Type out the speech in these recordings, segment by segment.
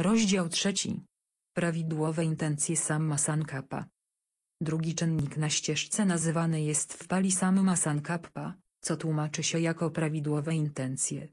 Rozdział trzeci. Prawidłowe intencje samma Sankapa. Drugi czynnik na ścieżce nazywany jest w pali samma Sankapa, co tłumaczy się jako prawidłowe intencje.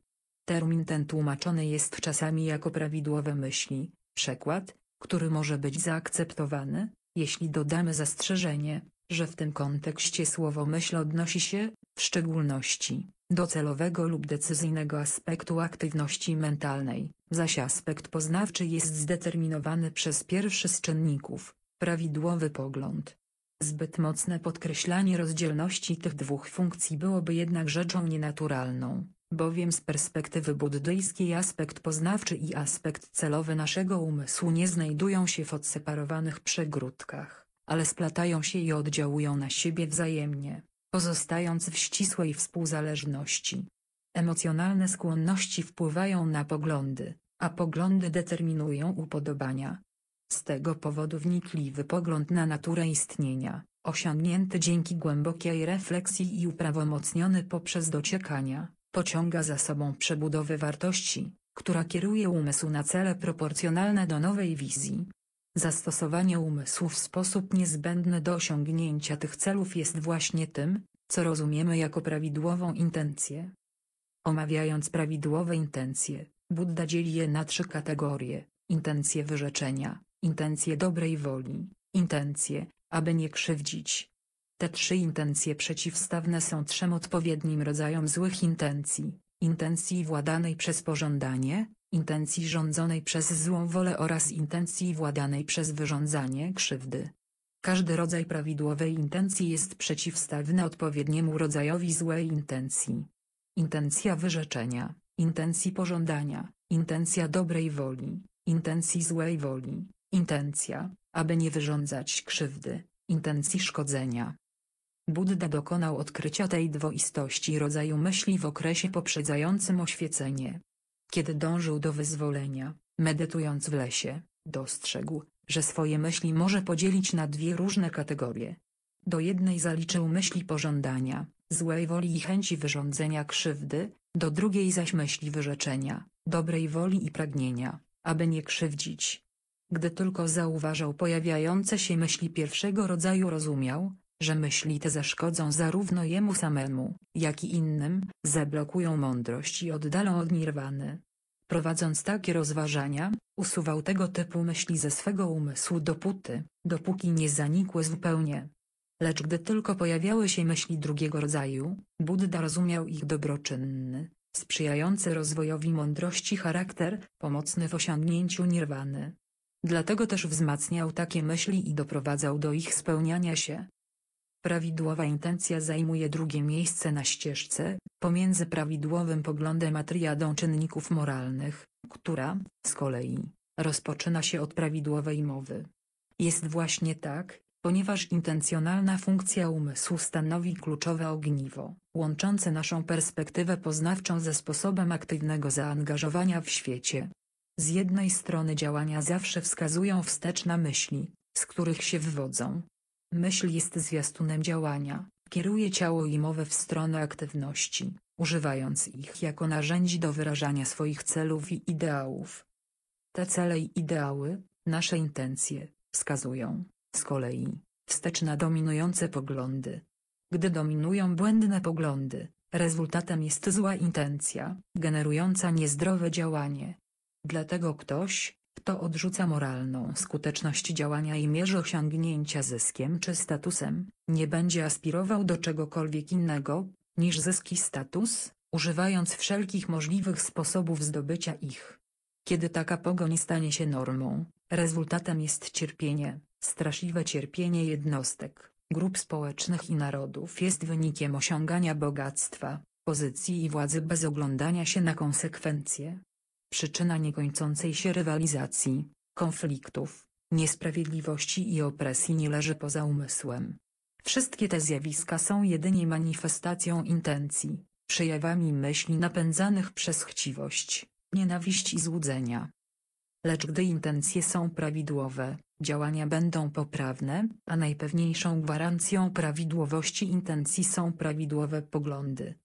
Termin ten tłumaczony jest czasami jako prawidłowe myśli, przekład, który może być zaakceptowany, jeśli dodamy zastrzeżenie, że w tym kontekście słowo myśl odnosi się, w szczególności, docelowego lub decyzyjnego aspektu aktywności mentalnej, zaś aspekt poznawczy jest zdeterminowany przez pierwszy z czynników, prawidłowy pogląd. Zbyt mocne podkreślanie rozdzielności tych dwóch funkcji byłoby jednak rzeczą nienaturalną, bowiem z perspektywy buddyjskiej aspekt poznawczy i aspekt celowy naszego umysłu nie znajdują się w odseparowanych przegródkach, ale splatają się i oddziałują na siebie wzajemnie pozostając w ścisłej współzależności. Emocjonalne skłonności wpływają na poglądy, a poglądy determinują upodobania. Z tego powodu wnikliwy pogląd na naturę istnienia, osiągnięty dzięki głębokiej refleksji i uprawomocniony poprzez dociekania, pociąga za sobą przebudowę wartości, która kieruje umysł na cele proporcjonalne do nowej wizji, Zastosowanie umysłu w sposób niezbędny do osiągnięcia tych celów jest właśnie tym, co rozumiemy jako prawidłową intencję. Omawiając prawidłowe intencje, Buddha dzieli je na trzy kategorie: intencje wyrzeczenia, intencje dobrej woli, intencje, aby nie krzywdzić. Te trzy intencje przeciwstawne są trzem odpowiednim rodzajom złych intencji: intencji władanej przez pożądanie, intencji rządzonej przez złą wolę oraz intencji władanej przez wyrządzanie krzywdy. Każdy rodzaj prawidłowej intencji jest przeciwstawny odpowiedniemu rodzajowi złej intencji. Intencja wyrzeczenia, intencji pożądania, intencja dobrej woli, intencji złej woli, intencja, aby nie wyrządzać krzywdy, intencji szkodzenia. Buddha dokonał odkrycia tej dwoistości rodzaju myśli w okresie poprzedzającym oświecenie, kiedy dążył do wyzwolenia, medytując w lesie, dostrzegł, że swoje myśli może podzielić na dwie różne kategorie. Do jednej zaliczył myśli pożądania, złej woli i chęci wyrządzenia krzywdy, do drugiej zaś myśli wyrzeczenia, dobrej woli i pragnienia, aby nie krzywdzić. Gdy tylko zauważał pojawiające się myśli pierwszego rodzaju rozumiał, że myśli te zaszkodzą zarówno jemu samemu, jak i innym, zablokują mądrość i oddalą od nirwany. Prowadząc takie rozważania, usuwał tego typu myśli ze swego umysłu dopóty, dopóki nie zanikły zupełnie. Lecz gdy tylko pojawiały się myśli drugiego rodzaju, Buddha rozumiał ich dobroczynny, sprzyjający rozwojowi mądrości charakter, pomocny w osiągnięciu nirwany. Dlatego też wzmacniał takie myśli i doprowadzał do ich spełniania się. Prawidłowa intencja zajmuje drugie miejsce na ścieżce, pomiędzy prawidłowym poglądem a triadą czynników moralnych, która, z kolei, rozpoczyna się od prawidłowej mowy. Jest właśnie tak, ponieważ intencjonalna funkcja umysłu stanowi kluczowe ogniwo, łączące naszą perspektywę poznawczą ze sposobem aktywnego zaangażowania w świecie. Z jednej strony działania zawsze wskazują wstecz na myśli, z których się wywodzą, Myśl jest zwiastunem działania, kieruje ciało i mowę w stronę aktywności, używając ich jako narzędzi do wyrażania swoich celów i ideałów. Te cele i ideały, nasze intencje, wskazują, z kolei, wstecz na dominujące poglądy. Gdy dominują błędne poglądy, rezultatem jest zła intencja, generująca niezdrowe działanie. Dlatego ktoś, kto odrzuca moralną skuteczność działania i mierzy osiągnięcia zyskiem czy statusem, nie będzie aspirował do czegokolwiek innego, niż zyski status, używając wszelkich możliwych sposobów zdobycia ich. Kiedy taka pogoń stanie się normą, rezultatem jest cierpienie, straszliwe cierpienie jednostek, grup społecznych i narodów jest wynikiem osiągania bogactwa, pozycji i władzy bez oglądania się na konsekwencje, przyczyna niekończącej się rywalizacji, konfliktów, niesprawiedliwości i opresji nie leży poza umysłem. Wszystkie te zjawiska są jedynie manifestacją intencji, przejawami myśli napędzanych przez chciwość, nienawiść i złudzenia. Lecz gdy intencje są prawidłowe, działania będą poprawne, a najpewniejszą gwarancją prawidłowości intencji są prawidłowe poglądy.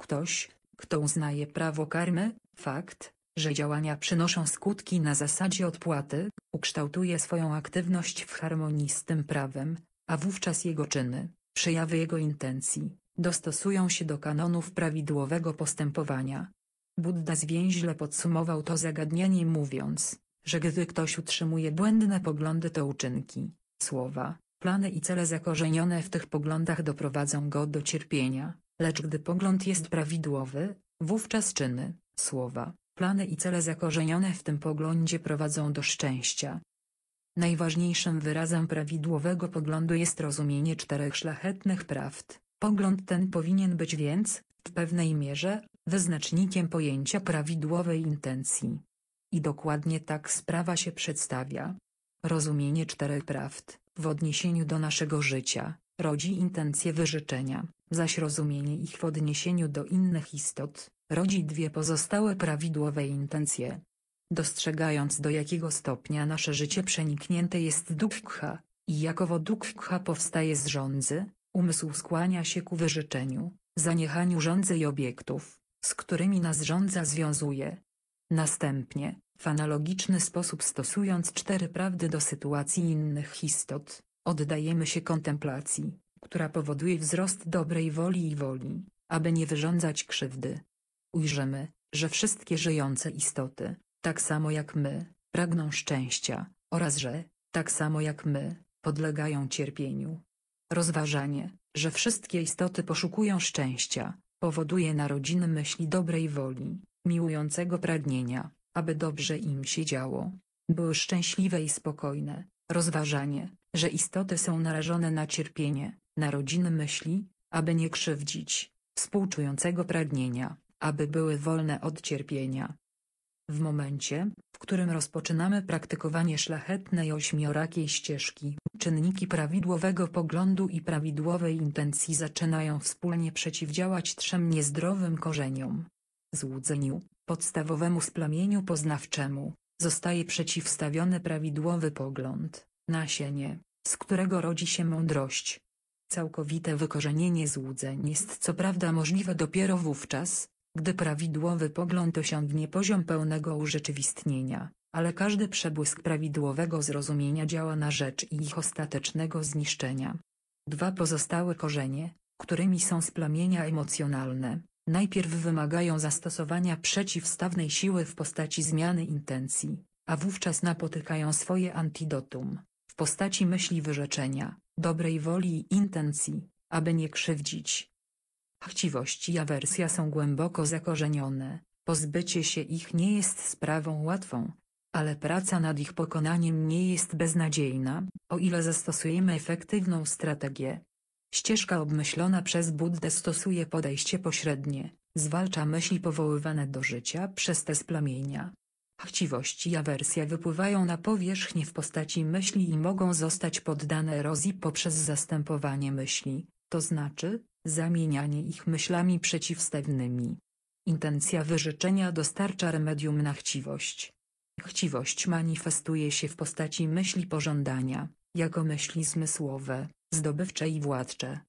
Ktoś, kto uznaje prawo karmy, fakt, że działania przynoszą skutki na zasadzie odpłaty, ukształtuje swoją aktywność w harmonii z tym prawem, a wówczas jego czyny, przejawy jego intencji, dostosują się do kanonów prawidłowego postępowania. Buddha zwięźle podsumował to zagadnienie mówiąc, że gdy ktoś utrzymuje błędne poglądy to uczynki, słowa, plany i cele zakorzenione w tych poglądach doprowadzą go do cierpienia, lecz gdy pogląd jest prawidłowy, wówczas czyny, słowa, Plany i cele zakorzenione w tym poglądzie prowadzą do szczęścia. Najważniejszym wyrazem prawidłowego poglądu jest rozumienie czterech szlachetnych prawd. Pogląd ten powinien być więc, w pewnej mierze, wyznacznikiem pojęcia prawidłowej intencji. I dokładnie tak sprawa się przedstawia. Rozumienie czterech prawd, w odniesieniu do naszego życia, rodzi intencje wyżyczenia, zaś rozumienie ich w odniesieniu do innych istot, rodzi dwie pozostałe prawidłowe intencje. Dostrzegając do jakiego stopnia nasze życie przeniknięte jest dukkha, i jakowo dukkha powstaje z rządzy, umysł skłania się ku wyrzeczeniu, zaniechaniu rządzy i obiektów, z którymi nas rządza związuje. Następnie, w analogiczny sposób stosując cztery prawdy do sytuacji innych istot, oddajemy się kontemplacji, która powoduje wzrost dobrej woli i woli, aby nie wyrządzać krzywdy. Ujrzymy, że wszystkie żyjące istoty, tak samo jak my, pragną szczęścia, oraz że, tak samo jak my, podlegają cierpieniu. Rozważanie, że wszystkie istoty poszukują szczęścia, powoduje narodziny myśli dobrej woli, miłującego pragnienia, aby dobrze im się działo, były szczęśliwe i spokojne. Rozważanie, że istoty są narażone na cierpienie, narodziny myśli, aby nie krzywdzić współczującego pragnienia aby były wolne od cierpienia. W momencie, w którym rozpoczynamy praktykowanie szlachetnej ośmiorakiej ścieżki, czynniki prawidłowego poglądu i prawidłowej intencji zaczynają wspólnie przeciwdziałać trzem niezdrowym korzeniom. Złudzeniu, podstawowemu splamieniu poznawczemu, zostaje przeciwstawiony prawidłowy pogląd, nasienie, z którego rodzi się mądrość. Całkowite wykorzenienie złudzeń jest co prawda możliwe dopiero wówczas, gdy prawidłowy pogląd osiągnie poziom pełnego urzeczywistnienia, ale każdy przebłysk prawidłowego zrozumienia działa na rzecz ich ostatecznego zniszczenia. Dwa pozostałe korzenie, którymi są splamienia emocjonalne, najpierw wymagają zastosowania przeciwstawnej siły w postaci zmiany intencji, a wówczas napotykają swoje antidotum, w postaci myśli wyrzeczenia, dobrej woli i intencji, aby nie krzywdzić, Chciwość i awersja są głęboko zakorzenione, pozbycie się ich nie jest sprawą łatwą, ale praca nad ich pokonaniem nie jest beznadziejna, o ile zastosujemy efektywną strategię. Ścieżka obmyślona przez Buddę stosuje podejście pośrednie, zwalcza myśli powoływane do życia przez te splamienia. Chciwość i awersja wypływają na powierzchnię w postaci myśli i mogą zostać poddane erozji poprzez zastępowanie myśli, to znaczy, zamienianie ich myślami przeciwstawnymi. Intencja wyrzeczenia dostarcza remedium na chciwość. Chciwość manifestuje się w postaci myśli pożądania, jako myśli zmysłowe, zdobywcze i władcze.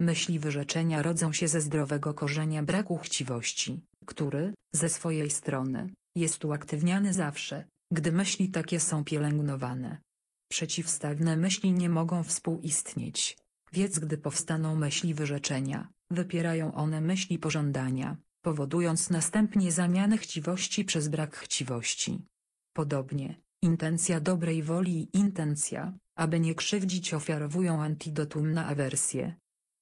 Myśli wyrzeczenia rodzą się ze zdrowego korzenia braku chciwości, który, ze swojej strony, jest uaktywniany zawsze, gdy myśli takie są pielęgnowane. Przeciwstawne myśli nie mogą współistnieć. Więc gdy powstaną myśli wyrzeczenia, wypierają one myśli pożądania, powodując następnie zamianę chciwości przez brak chciwości. Podobnie, intencja dobrej woli i intencja, aby nie krzywdzić ofiarowują antidotum na awersję.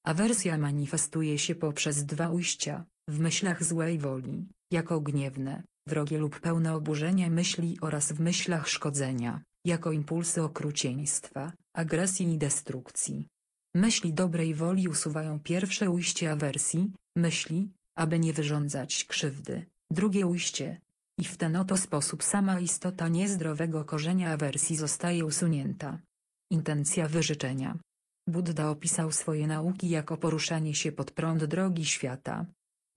Awersja manifestuje się poprzez dwa ujścia, w myślach złej woli, jako gniewne, wrogie lub pełne oburzenia myśli oraz w myślach szkodzenia, jako impulsy okrucieństwa, agresji i destrukcji. Myśli dobrej woli usuwają pierwsze ujście awersji, myśli, aby nie wyrządzać krzywdy, drugie ujście. I w ten oto sposób sama istota niezdrowego korzenia awersji zostaje usunięta. Intencja wyżyczenia. Buddha opisał swoje nauki jako poruszanie się pod prąd drogi świata.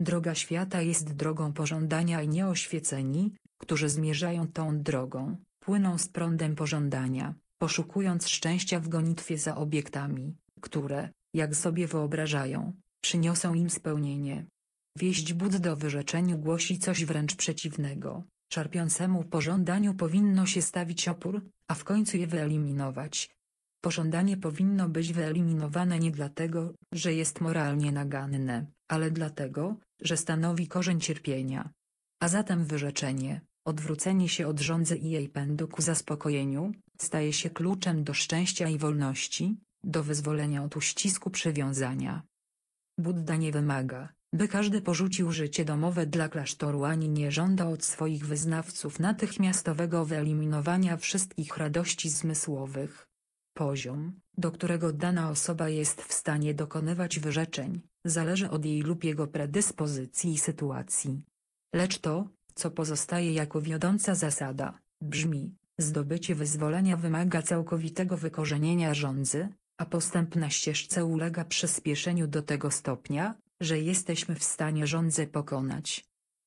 Droga świata jest drogą pożądania i nieoświeceni, którzy zmierzają tą drogą, płyną z prądem pożądania, poszukując szczęścia w gonitwie za obiektami, które, jak sobie wyobrażają, przyniosą im spełnienie. Wieść Bud do wyrzeczeniu głosi coś wręcz przeciwnego, Czarpiącemu pożądaniu powinno się stawić opór, a w końcu je wyeliminować. Pożądanie powinno być wyeliminowane nie dlatego, że jest moralnie naganne, ale dlatego, że stanowi korzeń cierpienia. A zatem wyrzeczenie, odwrócenie się od żądzy i jej pędu ku zaspokojeniu, staje się kluczem do szczęścia i wolności, do wyzwolenia od uścisku przywiązania. Buddha nie wymaga, by każdy porzucił życie domowe dla klasztoru ani nie żąda od swoich wyznawców natychmiastowego wyeliminowania wszystkich radości zmysłowych. Poziom, do którego dana osoba jest w stanie dokonywać wyrzeczeń, zależy od jej lub jego predyspozycji i sytuacji. Lecz to, co pozostaje jako wiodąca zasada, brzmi, zdobycie wyzwolenia wymaga całkowitego wykorzenienia rządzy, a postęp na ścieżce ulega przyspieszeniu do tego stopnia, że jesteśmy w stanie rządzę pokonać.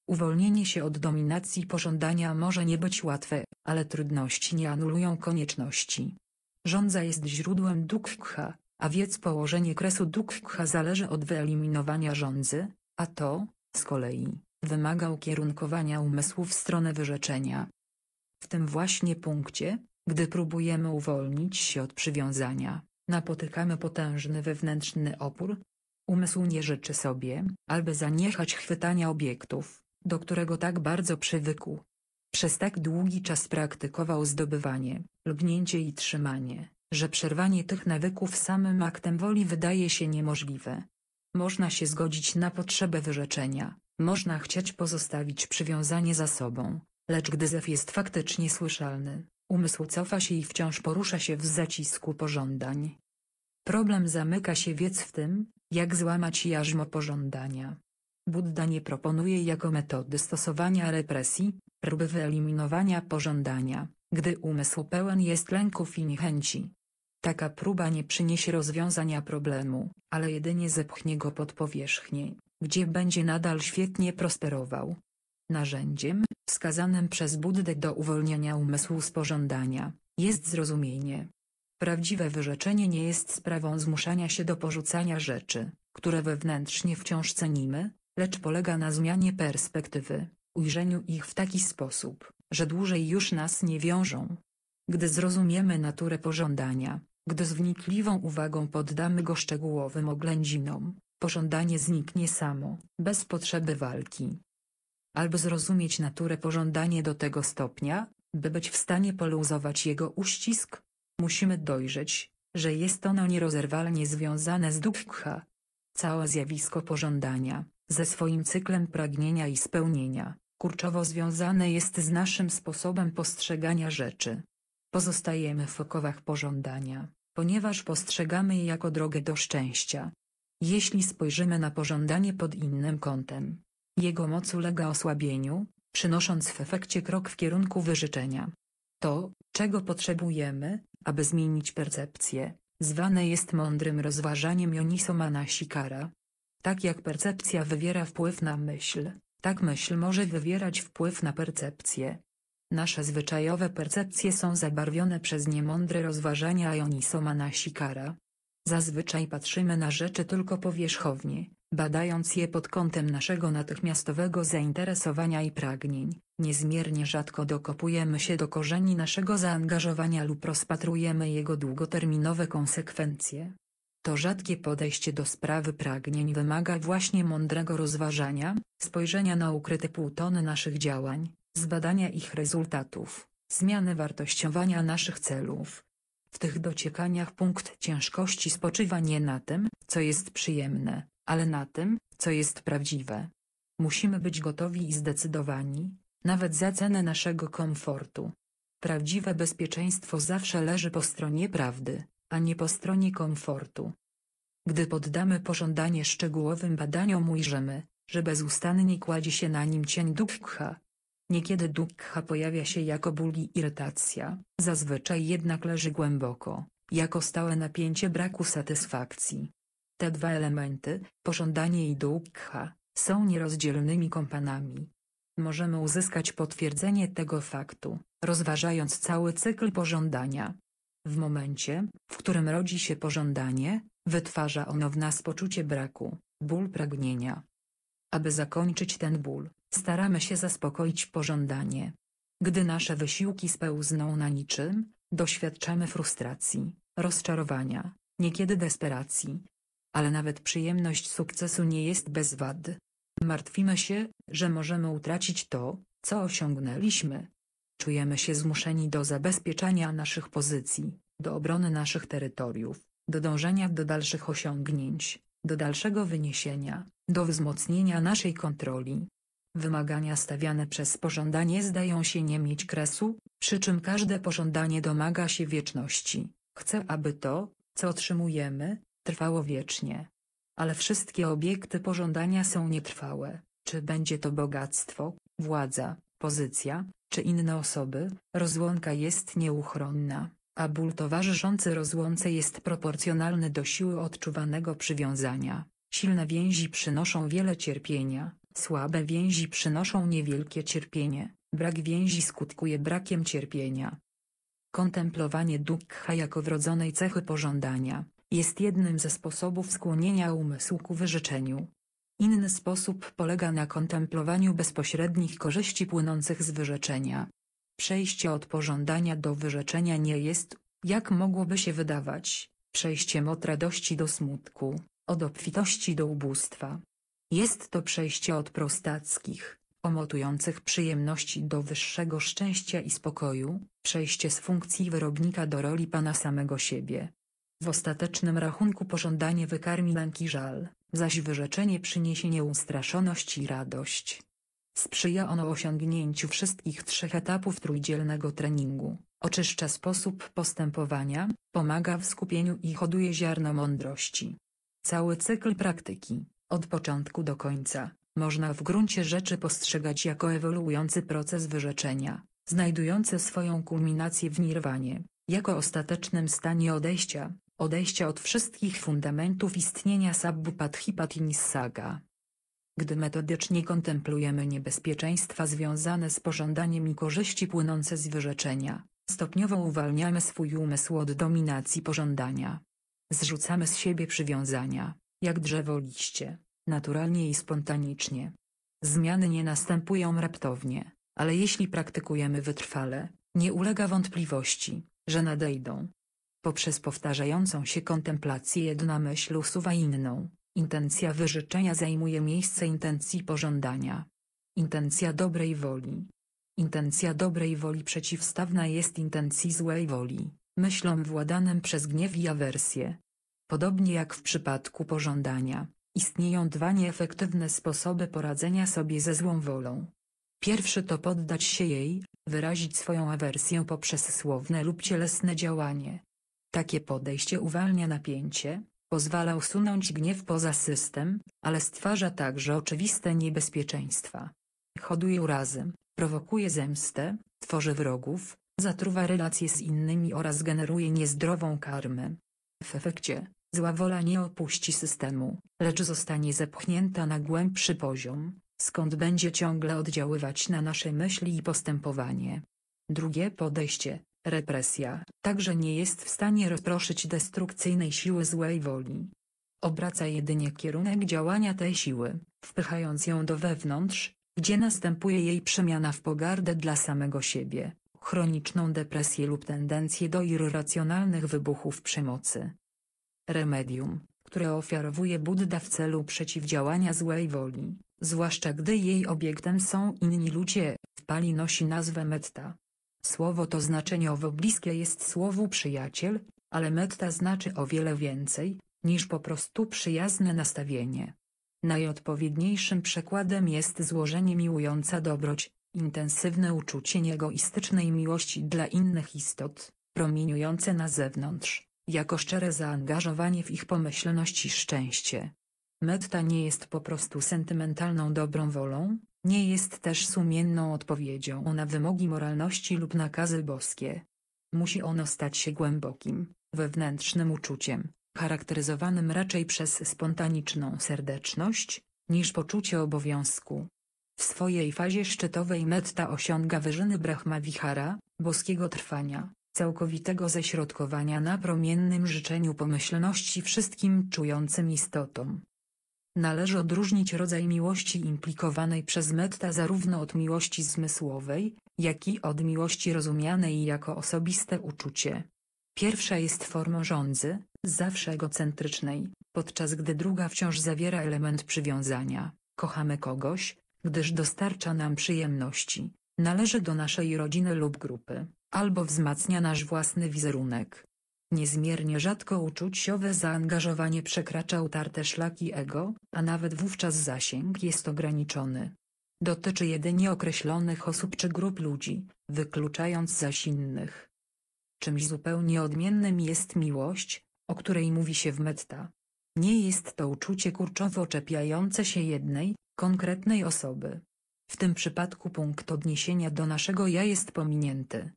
Uwolnienie się od dominacji pożądania może nie być łatwe, ale trudności nie anulują konieczności. Rządza jest źródłem dukkha, a więc położenie kresu dukkha zależy od wyeliminowania rządzy, a to, z kolei, wymaga ukierunkowania umysłu w stronę wyrzeczenia. W tym właśnie punkcie, gdy próbujemy uwolnić się od przywiązania, napotykamy potężny wewnętrzny opór. Umysł nie życzy sobie, aby zaniechać chwytania obiektów, do którego tak bardzo przywykł. Przez tak długi czas praktykował zdobywanie, lgnięcie i trzymanie, że przerwanie tych nawyków samym aktem woli wydaje się niemożliwe. Można się zgodzić na potrzebę wyrzeczenia, można chcieć pozostawić przywiązanie za sobą, lecz gdy zew jest faktycznie słyszalny, Umysł cofa się i wciąż porusza się w zacisku pożądań. Problem zamyka się wiec w tym, jak złamać jarzmo pożądania. Buddha nie proponuje jako metody stosowania represji, próby wyeliminowania pożądania, gdy umysł pełen jest lęków i niechęci. Taka próba nie przyniesie rozwiązania problemu, ale jedynie zepchnie go pod powierzchnię, gdzie będzie nadal świetnie prosperował. Narzędziem, wskazanym przez Buddę do uwolnienia umysłu z pożądania, jest zrozumienie. Prawdziwe wyrzeczenie nie jest sprawą zmuszania się do porzucania rzeczy, które wewnętrznie wciąż cenimy, lecz polega na zmianie perspektywy, ujrzeniu ich w taki sposób, że dłużej już nas nie wiążą. Gdy zrozumiemy naturę pożądania, gdy z wnikliwą uwagą poddamy go szczegółowym oględzinom, pożądanie zniknie samo, bez potrzeby walki albo zrozumieć naturę pożądanie do tego stopnia, by być w stanie poluzować jego uścisk, musimy dojrzeć, że jest ono nierozerwalnie związane z dukkha. Całe zjawisko pożądania, ze swoim cyklem pragnienia i spełnienia, kurczowo związane jest z naszym sposobem postrzegania rzeczy. Pozostajemy w okowach pożądania, ponieważ postrzegamy je jako drogę do szczęścia. Jeśli spojrzymy na pożądanie pod innym kątem, jego moc ulega osłabieniu, przynosząc w efekcie krok w kierunku wyżyczenia. To, czego potrzebujemy, aby zmienić percepcję, zwane jest mądrym rozważaniem Jonisoma Nasikara. Tak jak percepcja wywiera wpływ na myśl, tak myśl może wywierać wpływ na percepcję. Nasze zwyczajowe percepcje są zabarwione przez niemądre rozważania Jonisoma Nasikara. Zazwyczaj patrzymy na rzeczy tylko powierzchownie, badając je pod kątem naszego natychmiastowego zainteresowania i pragnień, niezmiernie rzadko dokopujemy się do korzeni naszego zaangażowania lub rozpatrujemy jego długoterminowe konsekwencje. To rzadkie podejście do sprawy pragnień wymaga właśnie mądrego rozważania, spojrzenia na ukryte półtony naszych działań, zbadania ich rezultatów, zmiany wartościowania naszych celów. W tych dociekaniach punkt ciężkości spoczywa nie na tym, co jest przyjemne, ale na tym, co jest prawdziwe. Musimy być gotowi i zdecydowani, nawet za cenę naszego komfortu. Prawdziwe bezpieczeństwo zawsze leży po stronie prawdy, a nie po stronie komfortu. Gdy poddamy pożądanie szczegółowym badaniom ujrzymy, że bezustannie kładzie się na nim cień dukkha. Niekiedy dukkha pojawia się jako ból i irytacja, zazwyczaj jednak leży głęboko, jako stałe napięcie braku satysfakcji. Te dwa elementy, pożądanie i dukkha, są nierozdzielnymi kompanami. Możemy uzyskać potwierdzenie tego faktu, rozważając cały cykl pożądania. W momencie, w którym rodzi się pożądanie, wytwarza ono w nas poczucie braku, ból pragnienia. Aby zakończyć ten ból, staramy się zaspokoić pożądanie. Gdy nasze wysiłki spełzną na niczym, doświadczamy frustracji, rozczarowania, niekiedy desperacji, ale nawet przyjemność sukcesu nie jest bez wad. Martwimy się, że możemy utracić to, co osiągnęliśmy. Czujemy się zmuszeni do zabezpieczania naszych pozycji, do obrony naszych terytoriów, do dążenia do dalszych osiągnięć, do dalszego wyniesienia, do wzmocnienia naszej kontroli. Wymagania stawiane przez pożądanie zdają się nie mieć kresu, przy czym każde pożądanie domaga się wieczności. Chce, aby to, co otrzymujemy, trwało wiecznie. Ale wszystkie obiekty pożądania są nietrwałe, czy będzie to bogactwo, władza, pozycja, czy inne osoby, rozłąka jest nieuchronna, a ból towarzyszący rozłące jest proporcjonalny do siły odczuwanego przywiązania. Silne więzi przynoszą wiele cierpienia, słabe więzi przynoszą niewielkie cierpienie, brak więzi skutkuje brakiem cierpienia. Kontemplowanie Dukha jako wrodzonej cechy pożądania, jest jednym ze sposobów skłonienia umysłu ku wyrzeczeniu. Inny sposób polega na kontemplowaniu bezpośrednich korzyści płynących z wyrzeczenia. Przejście od pożądania do wyrzeczenia nie jest, jak mogłoby się wydawać, przejściem od radości do smutku, od obfitości do ubóstwa. Jest to przejście od prostackich, omotujących przyjemności do wyższego szczęścia i spokoju, przejście z funkcji wyrobnika do roli pana samego siebie. W ostatecznym rachunku pożądanie wykarmi lęki żal, zaś wyrzeczenie przyniesie nieustraszoność i radość. Sprzyja ono osiągnięciu wszystkich trzech etapów trójdzielnego treningu, oczyszcza sposób postępowania, pomaga w skupieniu i hoduje ziarno mądrości. Cały cykl praktyki, od początku do końca, można w gruncie rzeczy postrzegać jako ewoluujący proces wyrzeczenia, znajdujący swoją kulminację w nirwanie, jako ostatecznym stanie odejścia, Odejście od wszystkich fundamentów istnienia Sabbupatthipati Nissaga. Gdy metodycznie kontemplujemy niebezpieczeństwa związane z pożądaniem i korzyści płynące z wyrzeczenia, stopniowo uwalniamy swój umysł od dominacji pożądania. Zrzucamy z siebie przywiązania, jak drzewo liście, naturalnie i spontanicznie. Zmiany nie następują raptownie, ale jeśli praktykujemy wytrwale, nie ulega wątpliwości, że nadejdą. Poprzez powtarzającą się kontemplację jedna myśl usuwa inną, intencja wyżyczenia zajmuje miejsce intencji pożądania. Intencja dobrej woli. Intencja dobrej woli przeciwstawna jest intencji złej woli, myślom władanym przez gniew i awersję. Podobnie jak w przypadku pożądania, istnieją dwa nieefektywne sposoby poradzenia sobie ze złą wolą. Pierwszy to poddać się jej, wyrazić swoją awersję poprzez słowne lub cielesne działanie. Takie podejście uwalnia napięcie, pozwala usunąć gniew poza system, ale stwarza także oczywiste niebezpieczeństwa. Hoduje urazy, prowokuje zemstę, tworzy wrogów, zatruwa relacje z innymi oraz generuje niezdrową karmę. W efekcie, zła wola nie opuści systemu, lecz zostanie zepchnięta na głębszy poziom, skąd będzie ciągle oddziaływać na nasze myśli i postępowanie. Drugie podejście Represja także nie jest w stanie rozproszyć destrukcyjnej siły złej woli. Obraca jedynie kierunek działania tej siły, wpychając ją do wewnątrz, gdzie następuje jej przemiana w pogardę dla samego siebie, chroniczną depresję lub tendencję do irracjonalnych wybuchów przemocy. Remedium, które ofiarowuje Budda w celu przeciwdziałania złej woli, zwłaszcza gdy jej obiektem są inni ludzie, w pali nosi nazwę metta, Słowo to znaczeniowo bliskie jest słowu przyjaciel, ale metta znaczy o wiele więcej, niż po prostu przyjazne nastawienie. Najodpowiedniejszym przekładem jest złożenie miłująca dobroć, intensywne uczucie niegoistycznej miłości dla innych istot, promieniujące na zewnątrz, jako szczere zaangażowanie w ich pomyślność i szczęście. Metta nie jest po prostu sentymentalną dobrą wolą, nie jest też sumienną odpowiedzią na wymogi moralności lub nakazy boskie. Musi ono stać się głębokim, wewnętrznym uczuciem, charakteryzowanym raczej przez spontaniczną serdeczność, niż poczucie obowiązku. W swojej fazie szczytowej metta osiąga wyżyny Brahmavihara, boskiego trwania, całkowitego ześrodkowania na promiennym życzeniu pomyślności wszystkim czującym istotom. Należy odróżnić rodzaj miłości implikowanej przez metta zarówno od miłości zmysłowej, jak i od miłości rozumianej jako osobiste uczucie. Pierwsza jest formą rządzy, zawsze egocentrycznej, podczas gdy druga wciąż zawiera element przywiązania. Kochamy kogoś, gdyż dostarcza nam przyjemności, należy do naszej rodziny lub grupy, albo wzmacnia nasz własny wizerunek. Niezmiernie rzadko uczuciowe zaangażowanie przekracza utarte szlaki ego, a nawet wówczas zasięg jest ograniczony. Dotyczy jedynie określonych osób czy grup ludzi, wykluczając zaś innych. Czymś zupełnie odmiennym jest miłość, o której mówi się w metta. Nie jest to uczucie kurczowo czepiające się jednej, konkretnej osoby. W tym przypadku punkt odniesienia do naszego ja jest pominięty.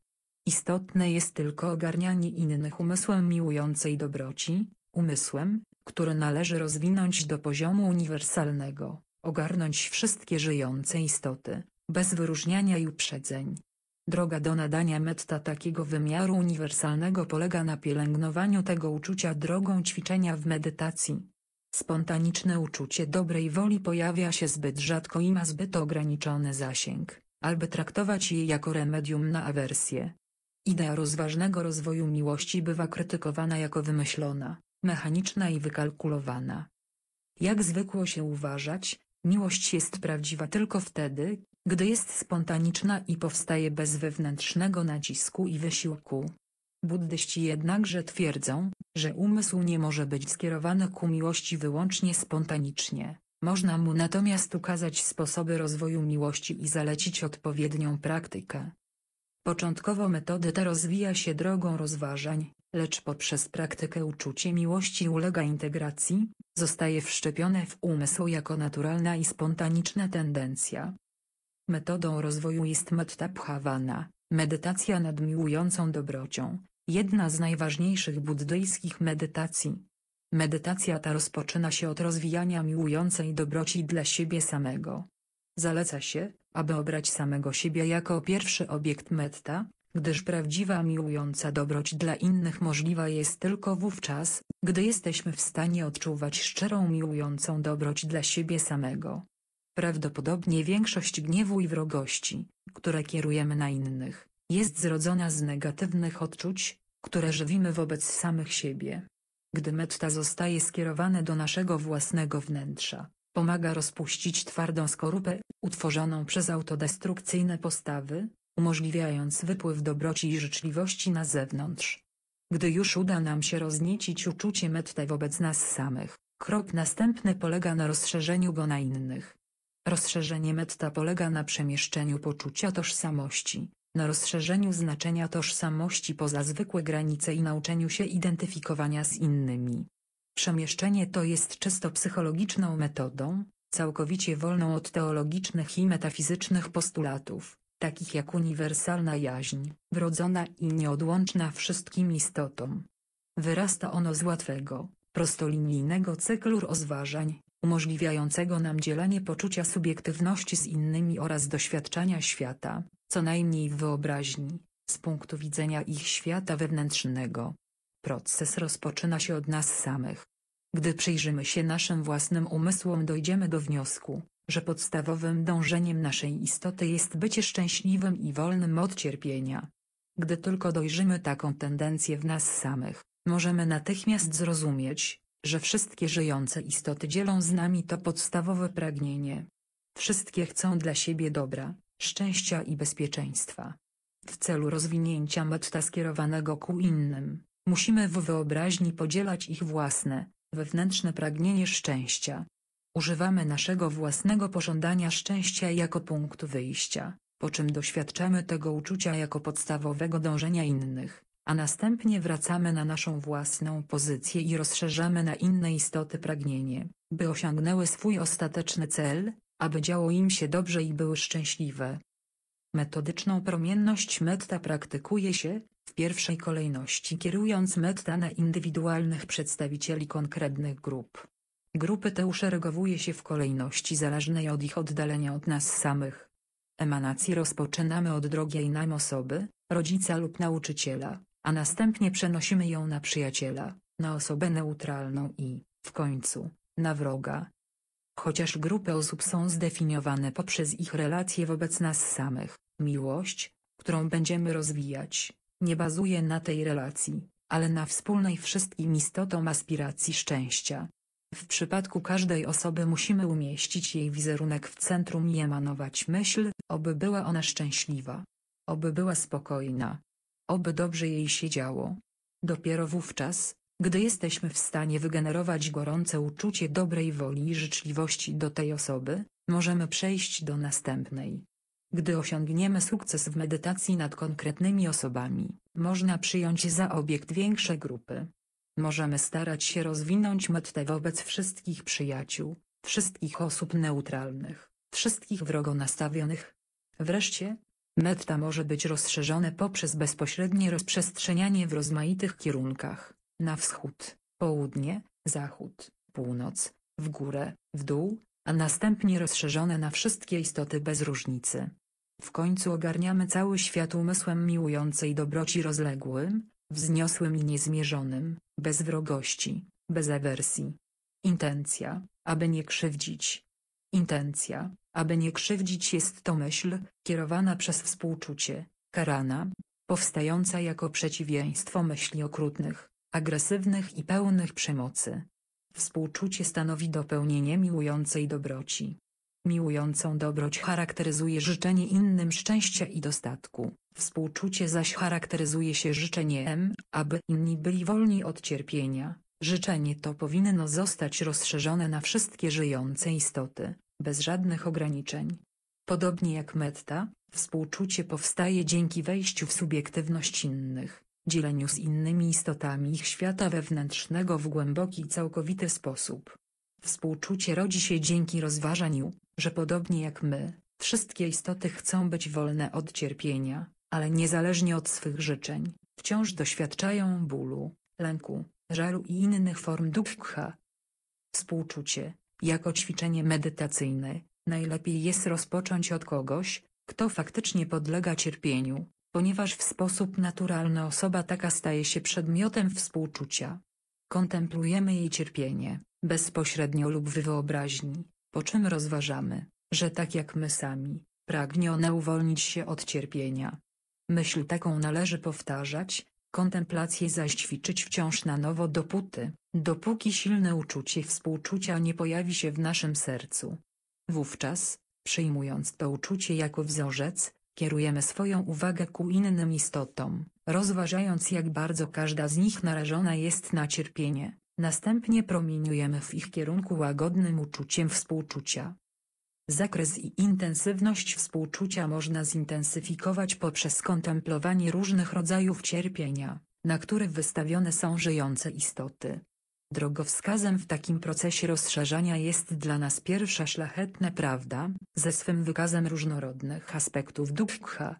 Istotne jest tylko ogarnianie innych umysłem miłującej dobroci, umysłem, który należy rozwinąć do poziomu uniwersalnego, ogarnąć wszystkie żyjące istoty, bez wyróżniania i uprzedzeń. Droga do nadania metta takiego wymiaru uniwersalnego polega na pielęgnowaniu tego uczucia drogą ćwiczenia w medytacji. Spontaniczne uczucie dobrej woli pojawia się zbyt rzadko i ma zbyt ograniczony zasięg, aby traktować je jako remedium na awersję. Idea rozważnego rozwoju miłości bywa krytykowana jako wymyślona, mechaniczna i wykalkulowana. Jak zwykło się uważać, miłość jest prawdziwa tylko wtedy, gdy jest spontaniczna i powstaje bez wewnętrznego nacisku i wysiłku. Buddyści jednakże twierdzą, że umysł nie może być skierowany ku miłości wyłącznie spontanicznie, można mu natomiast ukazać sposoby rozwoju miłości i zalecić odpowiednią praktykę. Początkowo metoda ta rozwija się drogą rozważań, lecz poprzez praktykę uczucie miłości ulega integracji, zostaje wszczepione w umysł jako naturalna i spontaniczna tendencja. Metodą rozwoju jest Mettaphawana, medytacja nad miłującą dobrocią, jedna z najważniejszych buddyjskich medytacji. Medytacja ta rozpoczyna się od rozwijania miłującej dobroci dla siebie samego. Zaleca się, aby obrać samego siebie jako pierwszy obiekt metta, gdyż prawdziwa miłująca dobroć dla innych możliwa jest tylko wówczas, gdy jesteśmy w stanie odczuwać szczerą miłującą dobroć dla siebie samego. Prawdopodobnie większość gniewu i wrogości, które kierujemy na innych, jest zrodzona z negatywnych odczuć, które żywimy wobec samych siebie. Gdy metta zostaje skierowane do naszego własnego wnętrza, Pomaga rozpuścić twardą skorupę, utworzoną przez autodestrukcyjne postawy, umożliwiając wypływ dobroci i życzliwości na zewnątrz. Gdy już uda nam się rozniecić uczucie mety wobec nas samych, krok następny polega na rozszerzeniu go na innych. Rozszerzenie metta polega na przemieszczeniu poczucia tożsamości, na rozszerzeniu znaczenia tożsamości poza zwykłe granice i nauczeniu się identyfikowania z innymi. Przemieszczenie to jest czysto psychologiczną metodą, całkowicie wolną od teologicznych i metafizycznych postulatów, takich jak uniwersalna jaźń, wrodzona i nieodłączna wszystkim istotom. Wyrasta ono z łatwego, prostolinijnego cyklu rozważań, umożliwiającego nam dzielenie poczucia subiektywności z innymi oraz doświadczania świata, co najmniej w wyobraźni, z punktu widzenia ich świata wewnętrznego. Proces rozpoczyna się od nas samych. Gdy przyjrzymy się naszym własnym umysłom dojdziemy do wniosku, że podstawowym dążeniem naszej istoty jest bycie szczęśliwym i wolnym od cierpienia. Gdy tylko dojrzymy taką tendencję w nas samych, możemy natychmiast zrozumieć, że wszystkie żyjące istoty dzielą z nami to podstawowe pragnienie. Wszystkie chcą dla siebie dobra, szczęścia i bezpieczeństwa. W celu rozwinięcia metta skierowanego ku innym, Musimy w wyobraźni podzielać ich własne, wewnętrzne pragnienie szczęścia. Używamy naszego własnego pożądania szczęścia jako punktu wyjścia, po czym doświadczamy tego uczucia jako podstawowego dążenia innych, a następnie wracamy na naszą własną pozycję i rozszerzamy na inne istoty pragnienie, by osiągnęły swój ostateczny cel, aby działo im się dobrze i były szczęśliwe. Metodyczną promienność metta praktykuje się, w pierwszej kolejności kierując meta na indywidualnych przedstawicieli konkretnych grup. Grupy te uszeregowuje się w kolejności zależnej od ich oddalenia od nas samych. Emanację rozpoczynamy od drogiej nam osoby, rodzica lub nauczyciela, a następnie przenosimy ją na przyjaciela, na osobę neutralną i, w końcu, na wroga. Chociaż grupy osób są zdefiniowane poprzez ich relacje wobec nas samych, miłość, którą będziemy rozwijać, nie bazuje na tej relacji, ale na wspólnej wszystkim istotom aspiracji szczęścia. W przypadku każdej osoby musimy umieścić jej wizerunek w centrum i emanować myśl, oby była ona szczęśliwa. Oby była spokojna. Oby dobrze jej się działo. Dopiero wówczas, gdy jesteśmy w stanie wygenerować gorące uczucie dobrej woli i życzliwości do tej osoby, możemy przejść do następnej. Gdy osiągniemy sukces w medytacji nad konkretnymi osobami, można przyjąć za obiekt większe grupy. Możemy starać się rozwinąć metę wobec wszystkich przyjaciół, wszystkich osób neutralnych, wszystkich wrogo nastawionych. Wreszcie, metta może być rozszerzone poprzez bezpośrednie rozprzestrzenianie w rozmaitych kierunkach, na wschód, południe, zachód, północ, w górę, w dół, a następnie rozszerzone na wszystkie istoty bez różnicy. W końcu ogarniamy cały świat umysłem miłującej dobroci rozległym, wzniosłym i niezmierzonym, bez wrogości, bez awersji. Intencja, aby nie krzywdzić. Intencja, aby nie krzywdzić jest to myśl, kierowana przez współczucie, karana, powstająca jako przeciwieństwo myśli okrutnych, agresywnych i pełnych przemocy. Współczucie stanowi dopełnienie miłującej dobroci. Miłującą dobroć charakteryzuje życzenie innym szczęścia i dostatku, współczucie zaś charakteryzuje się życzeniem, aby inni byli wolni od cierpienia. Życzenie to powinno zostać rozszerzone na wszystkie żyjące istoty, bez żadnych ograniczeń. Podobnie jak metta, współczucie powstaje dzięki wejściu w subiektywność innych, dzieleniu z innymi istotami ich świata wewnętrznego w głęboki i całkowity sposób. Współczucie rodzi się dzięki rozważaniu, że podobnie jak my, wszystkie istoty chcą być wolne od cierpienia, ale niezależnie od swych życzeń, wciąż doświadczają bólu, lęku, żalu i innych form dukkha. Współczucie, jako ćwiczenie medytacyjne, najlepiej jest rozpocząć od kogoś, kto faktycznie podlega cierpieniu, ponieważ w sposób naturalny osoba taka staje się przedmiotem współczucia. Kontemplujemy jej cierpienie, bezpośrednio lub w wyobraźni, po czym rozważamy, że tak jak my sami, pragnie ona uwolnić się od cierpienia. Myśl taką należy powtarzać, kontemplację zaś ćwiczyć wciąż na nowo dopóty, dopóki silne uczucie współczucia nie pojawi się w naszym sercu. Wówczas, przyjmując to uczucie jako wzorzec, kierujemy swoją uwagę ku innym istotom, rozważając jak bardzo każda z nich narażona jest na cierpienie. Następnie promieniujemy w ich kierunku łagodnym uczuciem współczucia. Zakres i intensywność współczucia można zintensyfikować poprzez kontemplowanie różnych rodzajów cierpienia, na które wystawione są żyjące istoty. Drogowskazem w takim procesie rozszerzania jest dla nas pierwsza szlachetna prawda, ze swym wykazem różnorodnych aspektów dukkha.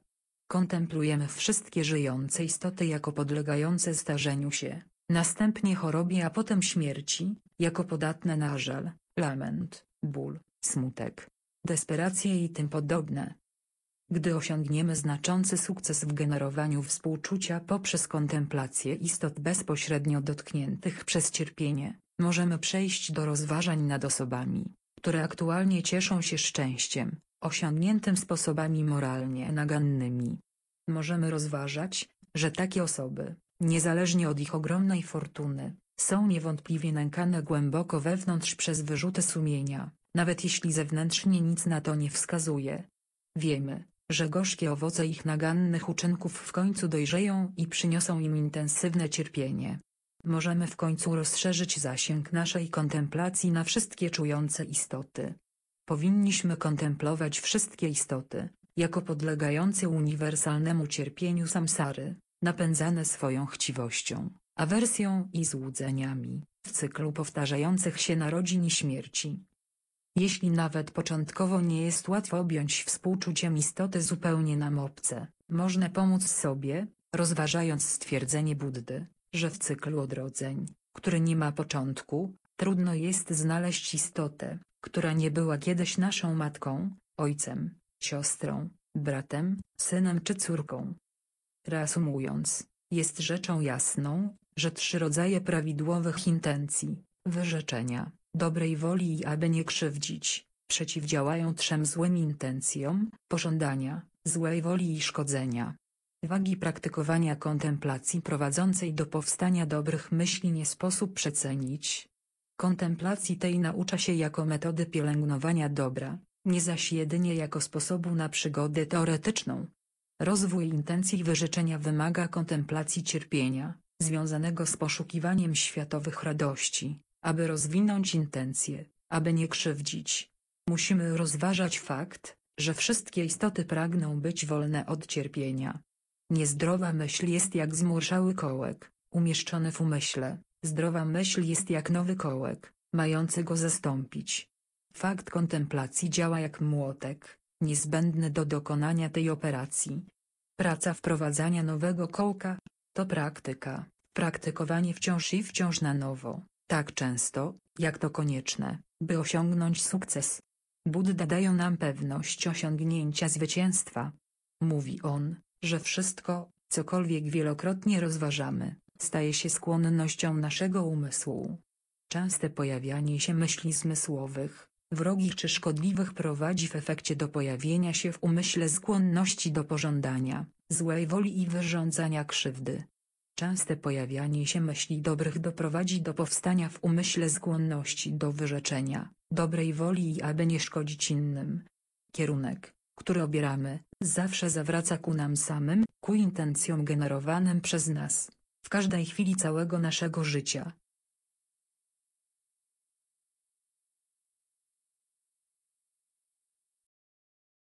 Kontemplujemy wszystkie żyjące istoty jako podlegające starzeniu się, Następnie chorobie a potem śmierci, jako podatne na żal, lament, ból, smutek, desperację i tym podobne. Gdy osiągniemy znaczący sukces w generowaniu współczucia poprzez kontemplację istot bezpośrednio dotkniętych przez cierpienie, możemy przejść do rozważań nad osobami, które aktualnie cieszą się szczęściem, osiągniętym sposobami moralnie nagannymi. Możemy rozważać, że takie osoby, niezależnie od ich ogromnej fortuny, są niewątpliwie nękane głęboko wewnątrz przez wyrzuty sumienia, nawet jeśli zewnętrznie nic na to nie wskazuje. Wiemy, że gorzkie owoce ich nagannych uczynków w końcu dojrzeją i przyniosą im intensywne cierpienie. Możemy w końcu rozszerzyć zasięg naszej kontemplacji na wszystkie czujące istoty. Powinniśmy kontemplować wszystkie istoty, jako podlegające uniwersalnemu cierpieniu samsary napędzane swoją chciwością, awersją i złudzeniami, w cyklu powtarzających się narodzin i śmierci. Jeśli nawet początkowo nie jest łatwo objąć współczuciem istoty zupełnie nam obce, można pomóc sobie, rozważając stwierdzenie Buddy, że w cyklu odrodzeń, który nie ma początku, trudno jest znaleźć istotę, która nie była kiedyś naszą matką, ojcem, siostrą, bratem, synem czy córką. Reasumując, jest rzeczą jasną, że trzy rodzaje prawidłowych intencji, wyrzeczenia, dobrej woli i aby nie krzywdzić, przeciwdziałają trzem złym intencjom, pożądania, złej woli i szkodzenia. Wagi praktykowania kontemplacji prowadzącej do powstania dobrych myśli nie sposób przecenić. Kontemplacji tej naucza się jako metody pielęgnowania dobra, nie zaś jedynie jako sposobu na przygodę teoretyczną, Rozwój intencji wyrzeczenia wymaga kontemplacji cierpienia, związanego z poszukiwaniem światowych radości, aby rozwinąć intencje, aby nie krzywdzić. Musimy rozważać fakt, że wszystkie istoty pragną być wolne od cierpienia. Niezdrowa myśl jest jak zmurszały kołek, umieszczony w umyśle, zdrowa myśl jest jak nowy kołek, mający go zastąpić. Fakt kontemplacji działa jak młotek, niezbędne do dokonania tej operacji. Praca wprowadzania nowego kołka, to praktyka, praktykowanie wciąż i wciąż na nowo, tak często, jak to konieczne, by osiągnąć sukces. Budda dają nam pewność osiągnięcia zwycięstwa. Mówi on, że wszystko, cokolwiek wielokrotnie rozważamy, staje się skłonnością naszego umysłu. Częste pojawianie się myśli zmysłowych, wrogich czy szkodliwych prowadzi w efekcie do pojawienia się w umyśle skłonności do pożądania, złej woli i wyrządzania krzywdy. Częste pojawianie się myśli dobrych doprowadzi do powstania w umyśle skłonności do wyrzeczenia, dobrej woli i aby nie szkodzić innym. Kierunek, który obieramy, zawsze zawraca ku nam samym, ku intencjom generowanym przez nas, w każdej chwili całego naszego życia.